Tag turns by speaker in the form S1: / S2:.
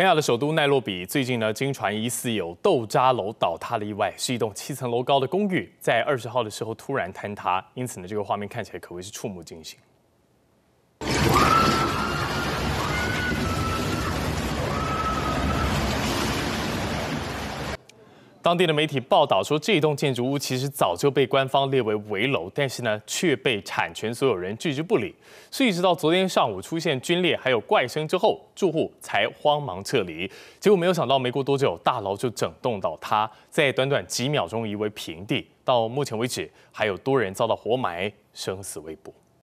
S1: 肯亚的首都奈洛比最近呢，经传疑似有豆渣楼倒塌的意外，是一栋七层楼高的公寓，在二十号的时候突然坍塌，因此呢，这个画面看起来可谓是触目惊心。当地的媒体报道说，这栋建筑物其实早就被官方列为危楼，但是呢，却被产权所有人置之不理。所以，直到昨天上午出现龟裂还有怪声之后，住户才慌忙撤离。结果没有想到，没过多久，大楼就整栋倒塌，在短短几秒钟夷为平地。到目前为止，还有多人遭到活埋，生死未卜。